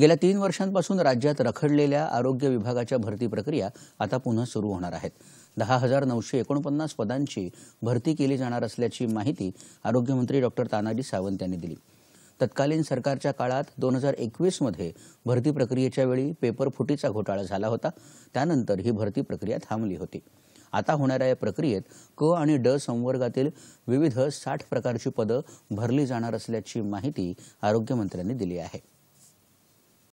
गेल्या तीन वर्षांपासून राज्यात रखडलेल्या आरोग्य विभागाच्या भरती प्रक्रिया आता पुन्हा सुरू होणार आहेत दहा हजार नऊशे एकोणपन्नास पदांची भरती केली जाणार असल्याची माहिती आरोग्यमंत्री डॉक्टर तानाजी सावंत यांनी दिली तत्कालीन सरकारच्या काळात दोन हजार एकवीसमध्ये भरती प्रक्रियेच्या वेळी पेपर फुटीचा घोटाळा झाला होता त्यानंतर ही भरती प्रक्रिया थांबली होती आता होणाऱ्या या प्रक्रियेत क आणि ड संवर्गातील विविध साठ प्रकारची पदं भरली जाणार असल्याची माहिती आरोग्यमंत्र्यांनी दिली आहे